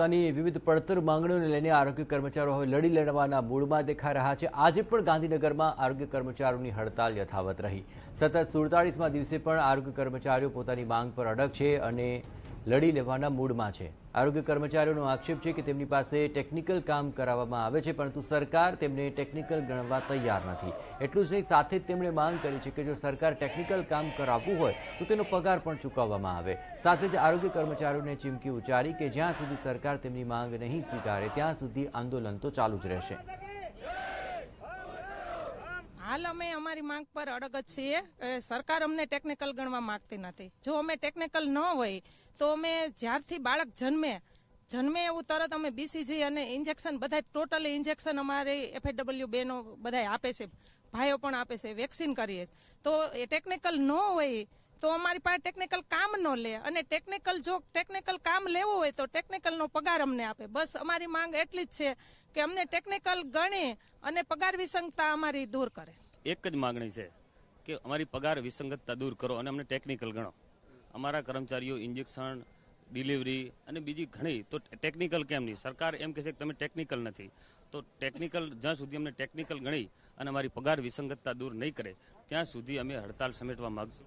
પોતાની વિવિધ પડતર માંગણીઓને લઈને આરોગ્ય કર્મચારીઓ હવે લડી લેવાના મૂળમાં દેખાઈ રહ્યા છે આજે પણ ગાંધીનગરમાં આરોગ્ય કર્મચારીઓની હડતાલ યથાવત રહી સતત સુડતાળીસમાં દિવસે પણ આરોગ્ય કર્મચારીઓ પોતાની માંગ પર અડગ છે અને લડી લેવાના મૂડમાં છે આરોગ્ય કર્મચારીઓનો આક્ષેપ છે કે તેમની પાસે ટેકનિકલ કામ કરાવવામાં આવે છે પરંતુ સરકાર તેમને ટેકનિકલ ગણવા તૈયાર નથી એટલું જ નહીં સાથે જ તેમણે માંગ કરી છે કે જો સરકાર ટેકનિકલ કામ કરાવવું હોય તો તેનો પગાર પણ ચૂકવવામાં આવે સાથે જ આરોગ્ય કર્મચારીઓને ચીમકી ઉચ્ચારી કે જ્યાં સુધી સરકાર તેમની માંગ નહીં સ્વીકારે ત્યાં સુધી આંદોલન તો ચાલુ જ રહેશે હાલ અમે અમારી માંગ પર અડગત છીએ સરકાર અમને ટેકનિકલ ગણવા માંગતી નથી જો અમે ટેકનિકલ ન હોય તો અમે જ્યારથી બાળક જન્મે જન્મે એવું તરત અમે બીસીજી અને ઇન્જેક્શન બધા ટોટલી ઇન્જેક્શન અમારે એફએડબલ્યુ બેનો બધા આપે છે ભાઈઓ પણ આપે છે વેક્સિન કરીએ તો એ ટેકનિકલ ન હોય તો અમારી પાસે ટેકનિકલ કામ ન લે અને ટેકનિકલ જો ટેકનિકલ કામ લેવું હોય તો ટેકનિકલનો પગાર અમને આપે બસ અમારી માંગ એટલી જ છે કે અમને ટેકનિકલ ગણે અને પગાર વિસંગતા અમારી દૂર કરે એક જ માગણી છે કે અમારી પગાર વિસંગતતા દૂર કરો અને અમને ટેકનિકલ ગણો અમારા કર્મચારીઓ ઇન્જેક્શન ડિલિવરી અને બીજી ઘણી તો ટેકનિકલ કેમ નહીં સરકાર એમ કહે છે કે તમે ટેકનિકલ નથી તો ટેકનિકલ જ્યાં સુધી અમને ટેકનિકલ ગણી અને અમારી પગાર વિસંગતતા દૂર નહીં કરે ત્યાં સુધી અમે હડતાલ સમેટવા માગશું